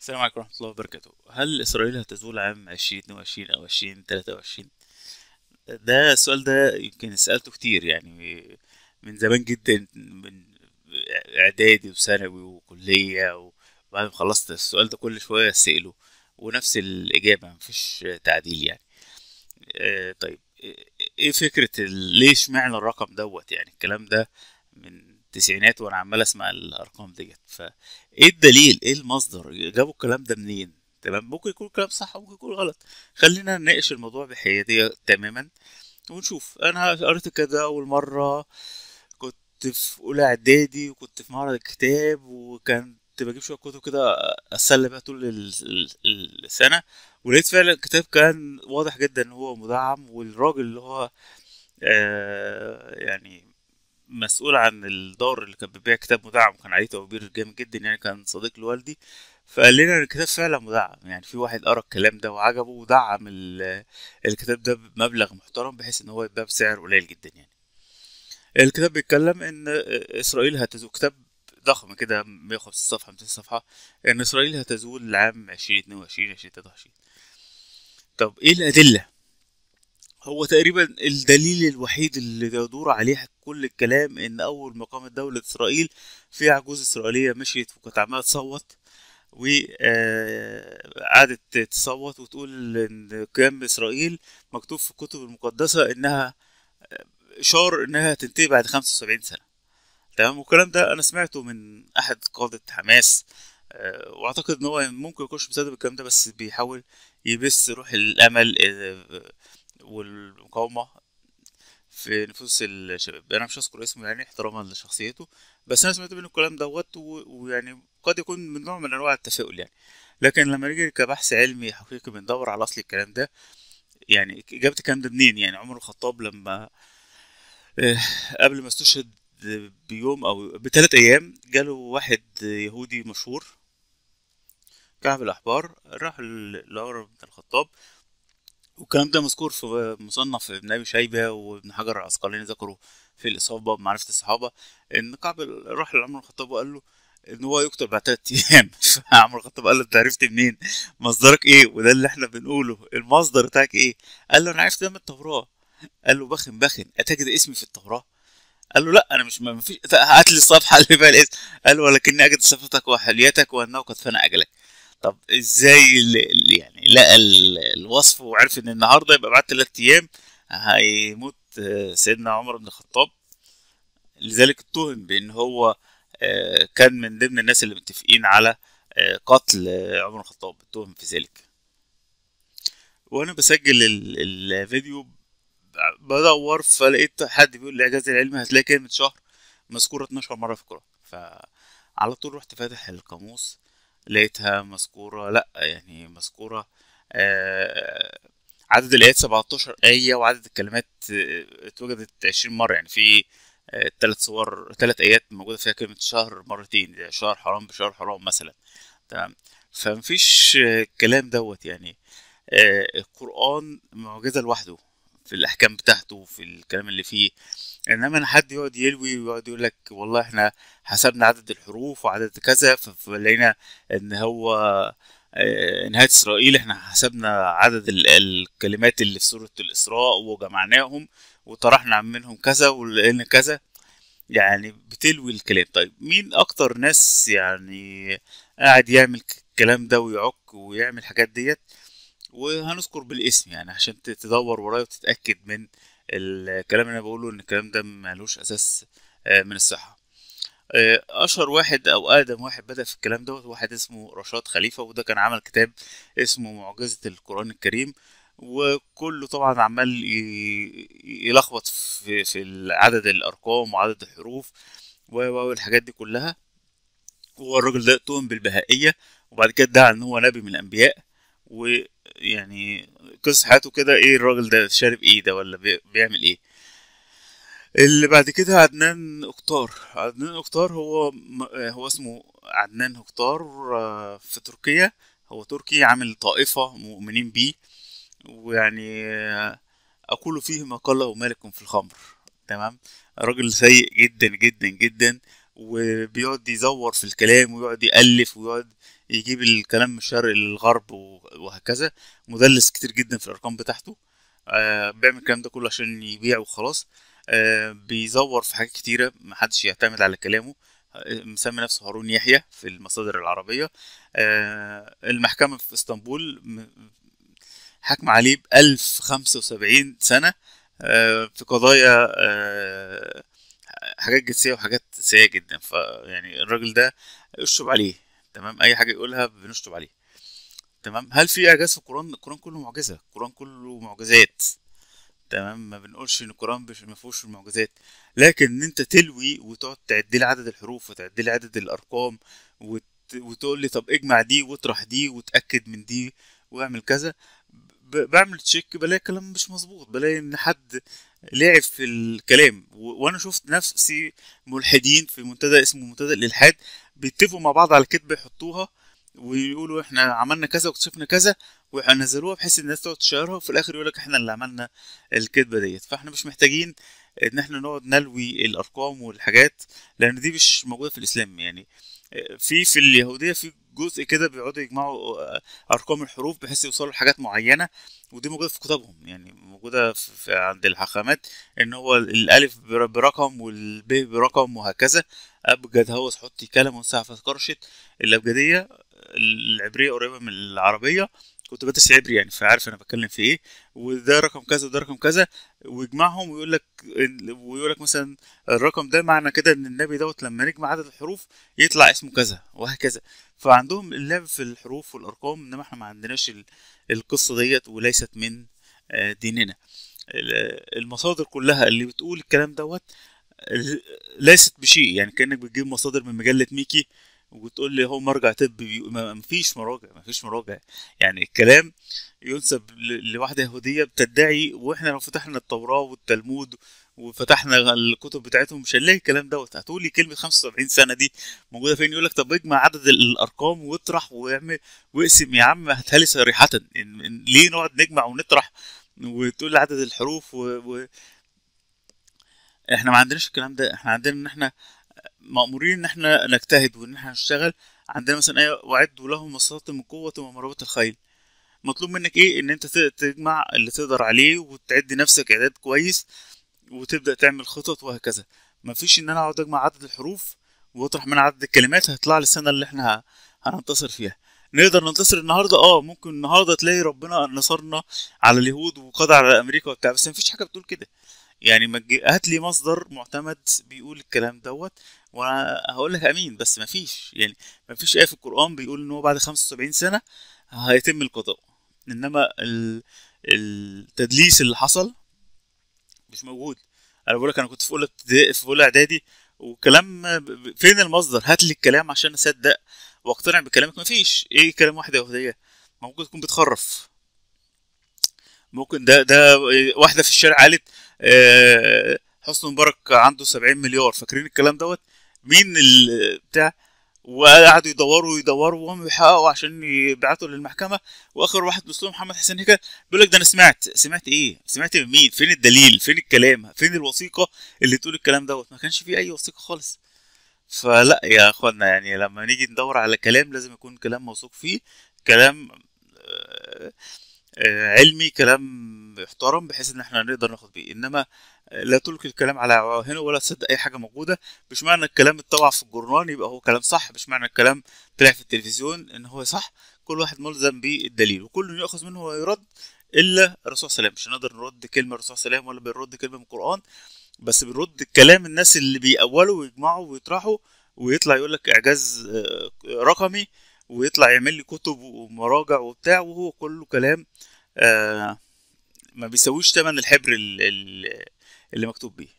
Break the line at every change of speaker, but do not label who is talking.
السلام عليكم ورحمة الله وبركاته هل إسرائيل هتزول عام 2022 أو 2023 ده السؤال ده يمكن سألته كتير يعني من زمان جدا من إعدادي وثانوي وكلية وبعد ما خلصت السؤال ده كل شوية أسأله ونفس الإجابة مفيش تعديل يعني آه، طيب إيه فكرة ليش معنى الرقم دوت يعني الكلام ده من التسعينات وانا عمال اسمع الارقام ديت فايه الدليل ايه المصدر جابوا الكلام ده منين تمام ممكن يكون الكلام صح وممكن يكون غلط خلينا نناقش الموضوع بحياديه تماما ونشوف انا قريت كده اول مره كنت في اولى اعدادي وكنت في معرض الكتاب وكان كنت بجيب شويه كتب كده اتسلى بيها طول السنه ولقيت فعلا الكتاب كان واضح جدا ان هو مدعم والراجل اللي هو آه، يعني مسؤول عن الدار اللي كانت بتبيع كتاب مدعم كان عليه تعبير جامد جدا يعني كان صديق لوالدي فقال لنا ان الكتاب فعلا مدعم يعني في واحد قرا الكلام ده وعجبه ودعم الكتاب ده بمبلغ محترم بحيث ان هو يتباع بسعر قليل جدا يعني الكتاب بيتكلم ان اسرائيل هتزول كتاب ضخم كده 150 صفحه 200 صفحه ان اسرائيل هتزول عام 2022 2023 طب ايه الادله هو تقريبا الدليل الوحيد اللي يدور عليه كل الكلام ان اول ما قامت دولة اسرائيل في عجوز اسرائيلية مشيت وكانت عمالة تصوت وقعدت آه، تصوت وتقول ان قيام اسرائيل مكتوب في الكتب المقدسة انها اشار آه، انها تنتهي بعد 75 سنة تمام والكلام ده انا سمعته من احد قادة حماس آه، واعتقد ان هو ممكن يكونش مصدق الكلام ده بس بيحاول يبث روح الامل والمقاومه في نفوس الشباب انا مش هذكر اسمه يعني احتراما لشخصيته بس انا سمعت منه الكلام دوت ويعني قد يكون من نوع من انواع التفاؤل يعني لكن لما نيجي كبحث علمي حقيقي بندور على اصل الكلام ده يعني اجابه الكلام ده منين يعني عمر الخطاب لما آه، قبل ما استشهد بيوم او بثلاث ايام جاله واحد يهودي مشهور كعب الاحبار راح لعمر بن الخطاب والكلام ده مذكور في مصنف ابن ابي شيبه وابن حجر العسقلاني ذكره في الاصابه بمعرفه الصحابه ان كعب راح لعمر الخطاب وقال له ان هو يكتب بعد ثلاث ايام فعمر الخطاب قال له انت عرفت منين مصدرك ايه وده اللي احنا بنقوله المصدر بتاعك ايه قال له انا عرفت ده من التوراه قال له بخن بخن اتجد اسمي في التوراه قال له لا انا مش ما فيش هات لي الصفحه اللي فيها الاسم قال له ولكني اجد صفتك وحليتك وانه قد فنى اجلك طب ازاي اللي يعني لقى الوصف وعرف ان النهارده يبقى بعد ثلاث ايام هيموت آه، سيدنا عمر بن الخطاب لذلك اتهم بان هو آه، كان من ضمن الناس اللي متفقين على آه، قتل عمر بن الخطاب اتهم في ذلك وانا بسجل الفيديو بدور فلقيت حد بيقول الاعجاز العلمي هتلاقي كلمه شهر مذكوره 12 مره في القران فعلى طول رحت فاتح القاموس لقيتها مذكورة لأ يعني مذكورة آه، عدد الآيات 17 آية وعدد الكلمات آه، اتوجدت 20 مرة يعني في ثلاث آه، صور ثلاث آيات موجودة فيها كلمة شهر مرتين شهر حرام بشهر حرام مثلا تمام فمفيش الكلام دوت يعني القرآن معجزة لوحده في الاحكام بتاعته في الكلام اللي فيه انما ان حد يقعد يلوي ويقعد يقول لك والله احنا حسبنا عدد الحروف وعدد كذا فلقينا ان هو آه، نهاية إسرائيل إحنا حسبنا عدد الكلمات اللي في سورة الإسراء وجمعناهم وطرحنا منهم كذا ولقينا كذا يعني بتلوي الكلام طيب مين أكتر ناس يعني قاعد يعمل الكلام ده ويعك ويعمل الحاجات ديت وهنذكر بالاسم يعني عشان تدور ورايا وتتاكد من الكلام اللي انا بقوله ان الكلام ده ملوش اساس آه، من الصحه آه، اشهر واحد او اقدم واحد بدا في الكلام دوت واحد اسمه رشاد خليفه وده كان عمل كتاب اسمه معجزه القران الكريم وكله طبعا عمال يلخبط في, في عدد الارقام وعدد الحروف والحاجات دي كلها والراجل ده اتهم بالبهائيه وبعد كده ادعى ان هو نبي من الانبياء ويعني قصة حياته كده ايه الراجل ده شارب ايه ده ولا بيعمل ايه اللي بعد كده عدنان اكتار عدنان اكتار هو هو اسمه عدنان اكتار آه، في تركيا هو تركي عامل طائفة مؤمنين بيه ويعني آه، أقول فيه ما قاله مالك في الخمر تمام راجل سيء جدا جدا جدا وبيقعد يزور في الكلام ويقعد يألف ويقعد يجيب الكلام من الشرق للغرب وهكذا مدلس كتير جدا في الأرقام بتاعته آه، بيعمل الكلام ده كله عشان يبيع وخلاص آه، بيزور في حاجات كتيرة محدش يعتمد على كلامه آه، مسمي نفسه هارون يحيى في المصادر العربية المحكمة في اسطنبول حكم عليه بألف خمسة وسبعين سنة في قضايا حاجات جنسيه وحاجات سيئه جدا فيعني الراجل ده اشطب عليه تمام اي حاجه يقولها بنشطب عليه تمام هل في اعجاز في القران القران كله معجزه القران كله معجزات تمام ما بنقولش ان القران ما فيهوش المعجزات لكن ان انت تلوي وتقعد تعد لي عدد الحروف وتعد لي عدد الارقام وت... وتقول لي طب اجمع دي واطرح دي وتاكد من دي واعمل كذا ب... بعمل تشيك بلاقي الكلام مش مظبوط بلاقي ان حد لعب في الكلام وانا شفت نفسي ملحدين في منتدى اسمه منتدى الالحاد بيتفقوا مع بعض على كتبه يحطوها ويقولوا احنا عملنا كذا واكتشفنا كذا وهنزلوها بحيث الناس تقعد تشيرها وفي الاخر يقول لك احنا اللي عملنا الكذبه ديت فاحنا مش محتاجين ان احنا نقعد نلوي الارقام والحاجات لان دي مش موجوده في الاسلام يعني في في اليهوديه في جزء كده بيقعدوا يجمعوا ارقام الحروف بحيث يوصلوا لحاجات معينه ودي موجوده في كتبهم يعني موجوده في عند الحاخامات ان هو الالف برقم والب برقم وهكذا ابجد هوس حطي كلم وسعفت قرشت الابجديه العبريه قريبه من العربيه كنت بدرس عبري يعني فعارف انا بتكلم في ايه وده رقم كذا وده رقم كذا ويجمعهم ويقول لك ويقول لك مثلا الرقم ده معنى كده ان النبي دوت لما نجمع عدد الحروف يطلع اسمه كذا وهكذا فعندهم اللعب في الحروف والارقام انما احنا ما عندناش القصه ديت وليست من ديننا المصادر كلها اللي بتقول الكلام دوت ليست بشيء يعني كانك بتجيب مصادر من مجله ميكي وتقول لي هو مرجع طبي ما فيش مراجع ما فيش مراجع يعني الكلام ينسب لواحده يهوديه بتدعي واحنا لو فتحنا التوراه والتلمود وفتحنا الكتب بتاعتهم مش هنلاقي الكلام دوت لي كلمه 75 سنه دي موجوده فين يقول لك طب اجمع عدد الارقام واطرح واعمل واقسم يا عم هتهلس صريحه ليه نقعد نجمع ونطرح وتقول عدد الحروف و... و... احنا ما عندناش الكلام ده احنا عندنا ان احنا مأمورين ان احنا نجتهد وان احنا نشتغل عندنا مثلا ايه وعدوا لهم مصاصات من قوة ومرابط الخيل مطلوب منك ايه ان انت تجمع اللي تقدر عليه وتعد نفسك اعداد كويس وتبدا تعمل خطط وهكذا مفيش ان انا اقعد اجمع عدد الحروف واطرح من عدد الكلمات هيطلع لي السنه اللي احنا هننتصر فيها نقدر ننتصر النهارده اه ممكن النهارده تلاقي ربنا نصرنا على اليهود وقضى على امريكا وبتاع بس مفيش حاجه بتقول كده يعني هات لي مصدر معتمد بيقول الكلام دوت وانا هقول لك امين بس مفيش يعني مفيش ايه في القران بيقول ان هو بعد 75 سنه هيتم القضاء انما التدليس اللي حصل مش موجود انا بقول لك انا كنت في اولى في اولى اعدادي وكلام فين المصدر هات لي الكلام عشان اصدق واقتنع بكلامك مفيش ايه كلام واحده يا ما ممكن تكون بتخرف ممكن ده ده واحده في الشارع قالت آه، حسن مبارك عنده 70 مليار فاكرين الكلام دوت مين بتاع وقعدوا يدوروا يدوروا وهم بيحققوا عشان يبعتوا للمحكمه واخر واحد مسلم محمد حسين هيكل بيقول لك ده انا سمعت سمعت ايه سمعت من مين فين الدليل فين الكلام فين الوثيقه اللي تقول الكلام دوت ما كانش في اي وثيقه خالص فلا يا اخوانا يعني لما نيجي ندور على كلام لازم يكون كلام موثوق فيه كلام آه، آه، علمي كلام يحترم بحيث ان احنا نقدر ناخد بيه انما آه، لا تلقي الكلام على عواهنه ولا تصدق اي حاجه موجوده مش معنى الكلام اتطبع في الجرنان يبقى هو كلام صح مش معنى الكلام طلع في التلفزيون ان هو صح كل واحد ملزم بالدليل وكل يؤخذ منه ويرد الا الرسول صلى الله عليه وسلم مش هنقدر نرد كلمه الرسول صلى الله عليه وسلم ولا بنرد كلمه من القران بس بنرد كلام الناس اللي بيأولوا ويجمعوا ويطرحوا ويطلع يقول لك اعجاز آه، رقمي ويطلع يعمل لي كتب ومراجع وبتاع وهو كله كلام آه، ما بيسويش تمن الحبر اللي مكتوب بيه